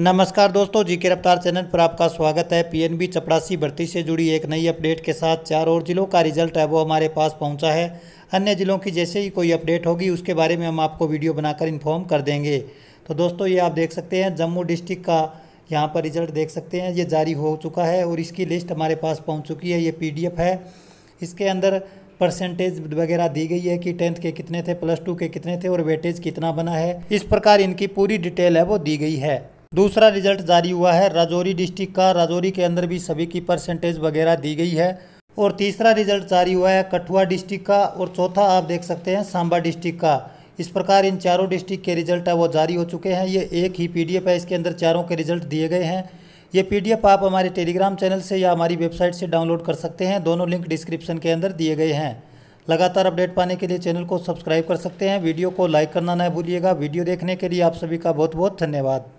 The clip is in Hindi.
नमस्कार दोस्तों जी के रफ्तार चैनल पर आपका स्वागत है पीएनबी चपरासी भर्ती से जुड़ी एक नई अपडेट के साथ चार और ज़िलों का रिजल्ट है वो हमारे पास पहुंचा है अन्य ज़िलों की जैसे ही कोई अपडेट होगी उसके बारे में हम आपको वीडियो बनाकर इन्फॉर्म कर देंगे तो दोस्तों ये आप देख सकते हैं जम्मू डिस्ट्रिक्ट का यहाँ पर रिजल्ट देख सकते हैं ये जारी हो चुका है और इसकी लिस्ट हमारे पास पहुँच चुकी है ये पी है इसके अंदर परसेंटेज वगैरह दी गई है कि टेंथ के कितने थे प्लस टू के कितने थे और वेटेज कितना बना है इस प्रकार इनकी पूरी डिटेल है वो दी गई है दूसरा रिजल्ट जारी हुआ है राजौरी डिस्ट्रिक्ट का राजौरी के अंदर भी सभी की परसेंटेज वगैरह दी गई है और तीसरा रिजल्ट जारी हुआ है कठुआ डिस्ट्रिक्ट का और चौथा आप देख सकते हैं सांबा डिस्ट्रिक्ट का इस प्रकार इन चारों डिस्ट्रिक्ट के रिजल्ट है वो जारी हो चुके हैं ये एक ही पी है इसके अंदर चारों के रिजल्ट दिए गए हैं ये पी आप हमारे टेलीग्राम चैनल से या हमारी वेबसाइट से डाउनलोड कर सकते हैं दोनों लिंक डिस्क्रिप्शन के अंदर दिए गए हैं लगातार अपडेट पाने के लिए चैनल को सब्सक्राइब कर सकते हैं वीडियो को लाइक करना ना भूलिएगा वीडियो देखने के लिए आप सभी का बहुत बहुत धन्यवाद